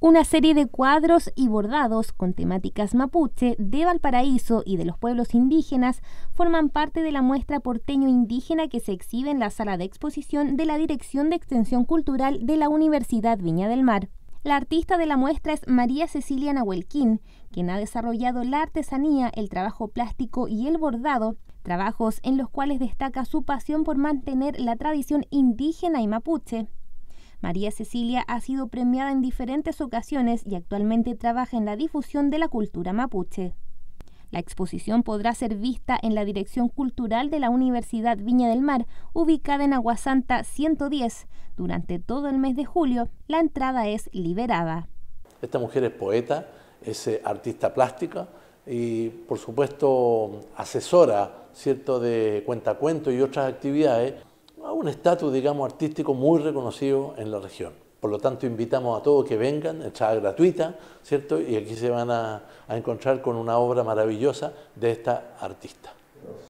una serie de cuadros y bordados con temáticas mapuche de Valparaíso y de los pueblos indígenas forman parte de la muestra porteño indígena que se exhibe en la sala de exposición de la Dirección de Extensión Cultural de la Universidad Viña del Mar. La artista de la muestra es María Cecilia Nahuelquín, quien ha desarrollado la artesanía, el trabajo plástico y el bordado, trabajos en los cuales destaca su pasión por mantener la tradición indígena y mapuche. María Cecilia ha sido premiada en diferentes ocasiones y actualmente trabaja en la difusión de la cultura mapuche. La exposición podrá ser vista en la Dirección Cultural de la Universidad Viña del Mar, ubicada en Aguasanta 110. Durante todo el mes de julio, la entrada es liberada. Esta mujer es poeta, es eh, artista plástica y, por supuesto, asesora ¿cierto? de cuentacuentos y otras actividades un estatus, digamos, artístico muy reconocido en la región. Por lo tanto, invitamos a todos que vengan, entrada gratuita, ¿cierto? Y aquí se van a encontrar con una obra maravillosa de esta artista.